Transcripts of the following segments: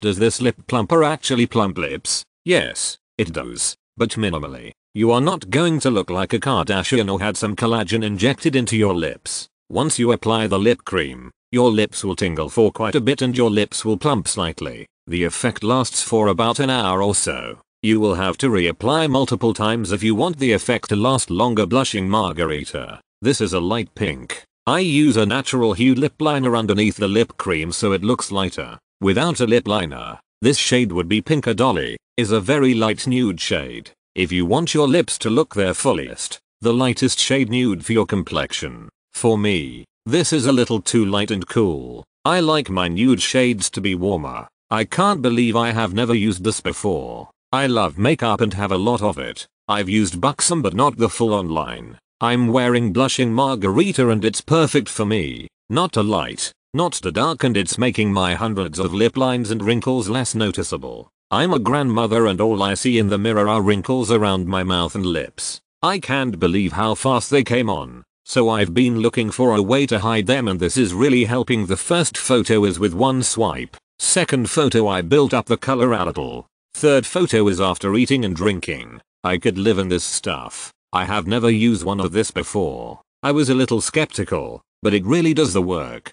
Does this lip plumper actually plump lips? Yes, it does, but minimally. You are not going to look like a Kardashian or had some collagen injected into your lips. Once you apply the lip cream, your lips will tingle for quite a bit and your lips will plump slightly. The effect lasts for about an hour or so. You will have to reapply multiple times if you want the effect to last longer blushing margarita. This is a light pink. I use a natural hue lip liner underneath the lip cream so it looks lighter. Without a lip liner, this shade would be Pinker Dolly, is a very light nude shade. If you want your lips to look their fullest, the lightest shade nude for your complexion. For me, this is a little too light and cool. I like my nude shades to be warmer. I can't believe I have never used this before. I love makeup and have a lot of it. I've used Buxom but not the full online. line. I'm wearing blushing margarita and it's perfect for me. Not a light, not the dark and it's making my hundreds of lip lines and wrinkles less noticeable. I'm a grandmother and all I see in the mirror are wrinkles around my mouth and lips. I can't believe how fast they came on. So I've been looking for a way to hide them and this is really helping. The first photo is with one swipe. Second photo I built up the color a little. Third photo is after eating and drinking. I could live in this stuff. I have never used one of this before. I was a little skeptical, but it really does the work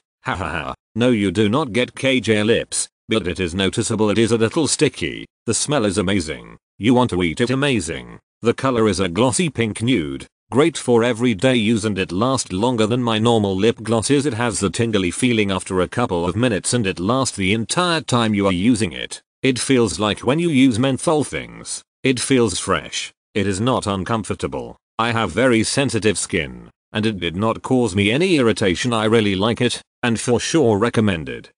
no you do not get KJ lips, but it is noticeable it is a little sticky. The smell is amazing. You want to eat it amazing. The color is a glossy pink nude. Great for everyday use and it lasts longer than my normal lip glosses. It has the tingly feeling after a couple of minutes and it lasts the entire time you are using it. It feels like when you use menthol things. It feels fresh. It is not uncomfortable. I have very sensitive skin, and it did not cause me any irritation. I really like it and for sure recommended.